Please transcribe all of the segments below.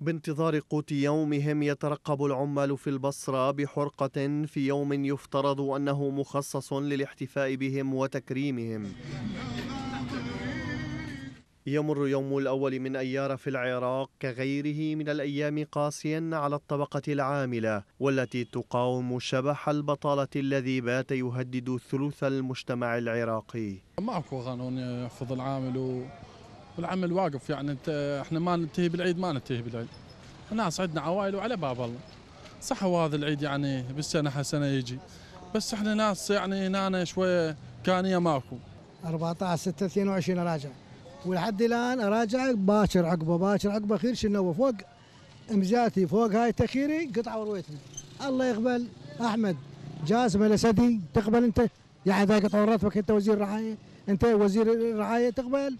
بانتظار قوت يومهم يترقب العمال في البصرة بحرقة في يوم يفترض أنه مخصص للاحتفاء بهم وتكريمهم يمر يوم الأول من أيار في العراق كغيره من الأيام قاسيا على الطبقة العاملة والتي تقاوم شبح البطالة الذي بات يهدد ثلث المجتمع العراقي ماكو قانون يحفظ العامل والعمل واقف يعني انت احنا ما ننتهي بالعيد ما ننتهي بالعيد ناس عندنا عوائل وعلى باب الله صح هو هذا العيد يعني بالسنه حسنه يجي بس احنا ناس يعني هنا شويه كانيه ماكو 14 6 22 اراجع ولحد الان اراجع باكر عقبه باكر عقبه خير شنو فوق امزاتي فوق هاي تخيري قطعه ورويتني الله يقبل احمد جاسم الاسدي تقبل انت يعني ذاك قطعه راتبك انت وزير رعايه انت وزير الرعايه تقبل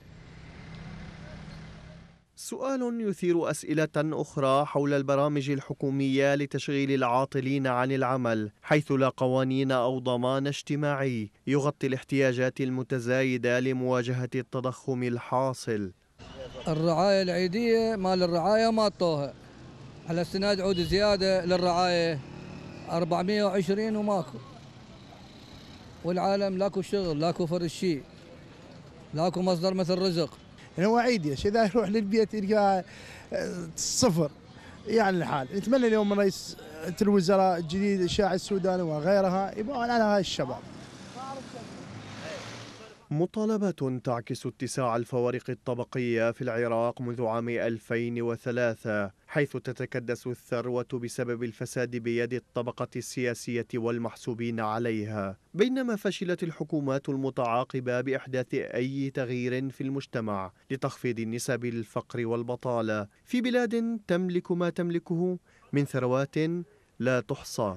سؤال يثير أسئلة أخرى حول البرامج الحكومية لتشغيل العاطلين عن العمل، حيث لا قوانين أو ضمان اجتماعي يغطي الاحتياجات المتزايدة لمواجهة التضخم الحاصل. الرعاية العيدية مال الرعاية ما طوها على استناد عود زيادة للرعاية 420 وماكو والعالم لاكو شغل لاكو فرشي لاكو مصدر مثل رزق يعني يا شيخ اذا يروح للبيت يلقى آه، صفر يعني الحال نتمنى اليوم من رئيس آه، الوزراء الجديد الشاعر السوداني وغيرها يبغون على هاي الشباب مطالبات تعكس اتساع الفوارق الطبقية في العراق منذ عام 2003 حيث تتكدس الثروة بسبب الفساد بيد الطبقة السياسية والمحسوبين عليها بينما فشلت الحكومات المتعاقبة بإحداث أي تغيير في المجتمع لتخفيض نسب الفقر والبطالة في بلاد تملك ما تملكه من ثروات لا تحصى